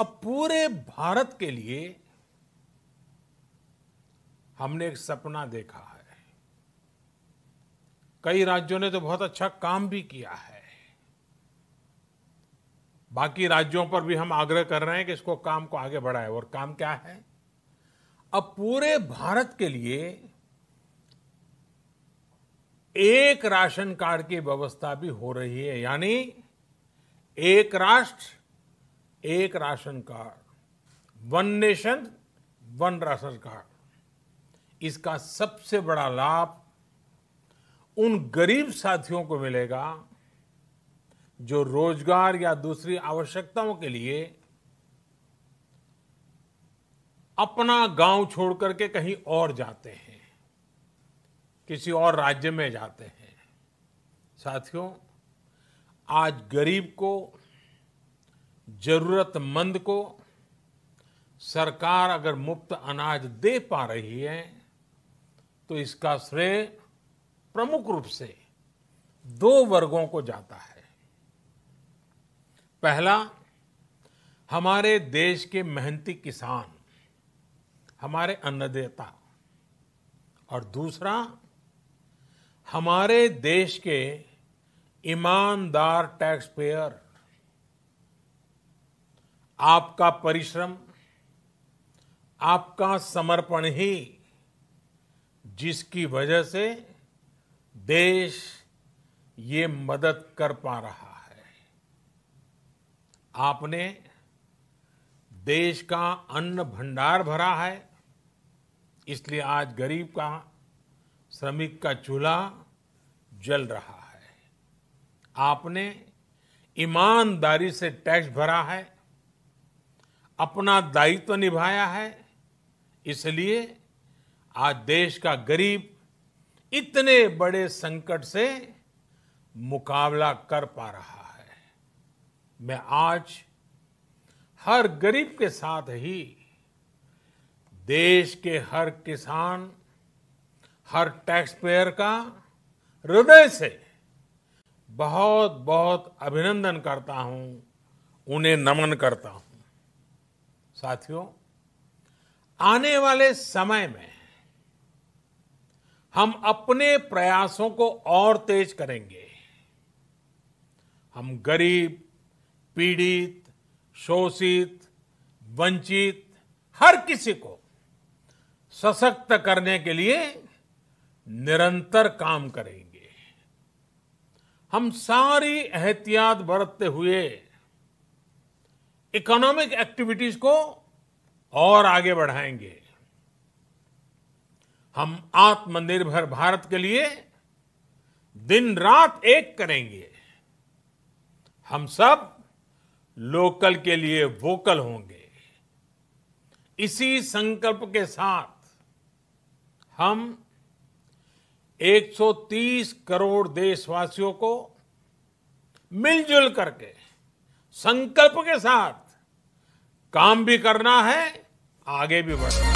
अब पूरे भारत के लिए हमने एक सपना देखा है कई राज्यों ने तो बहुत अच्छा काम भी किया है बाकी राज्यों पर भी हम आग्रह कर रहे हैं कि इसको काम को आगे बढ़ाए और काम क्या है अब पूरे भारत के लिए एक राशन कार्ड की व्यवस्था भी हो रही है यानी एक राष्ट्र एक ration card one nation one ration card इसका सबसे बड़ा लाभ उन गरीब साथियों को मिलेगा जो रोजगार या दूसरी आवश्यकताओं के लिए अपना गांव छोड़ करके कहीं और जाते हैं किसी और राज्य में जाते हैं साथियों आज गरीब को जरूरतमंद को सरकार अगर मुफ्त अनाज दे पा रही है तो इसका श्रेय प्रमुख रूप से दो वर्गों को जाता है पहला हमारे देश के मेहनती किसान हमारे अन्नदाता और दूसरा हमारे देश के ईमानदार टैक्स पेयर आपका परिश्रम आपका समर्पण ही जिसकी वजह से देश ये मदद कर पा रहा है आपने देश का अन्न भंडार भरा है इसलिए आज गरीब का श्रमिक का चूल्हा जल रहा है आपने ईमानदारी से टैक्स भरा है अपना दायित्व निभाया है इसलिए आज देश का गरीब इतने बड़े संकट से मुकाबला कर पा रहा है मैं आज हर गरीब के साथ ही देश के हर किसान हर टैक्स पेयर का हृदय से बहुत बहुत अभिनंदन करता हूं उन्हें नमन करता हूं साथियों आने वाले समय में हम अपने प्रयासों को और तेज करेंगे हम गरीब पीड़ित शोषित वंचित हर किसी को सशक्त करने के लिए निरंतर काम करेंगे हम सारी एहतियात बरतते हुए इकोनॉमिक एक्टिविटीज को और आगे बढ़ाएंगे हम आत्मनिर्भर भारत के लिए दिन रात एक करेंगे हम सब लोकल के लिए वोकल होंगे इसी संकल्प के साथ हम 130 करोड़ देशवासियों को मिलजुल करके संकल्प के साथ काम भी करना है आगे भी बढ़ना है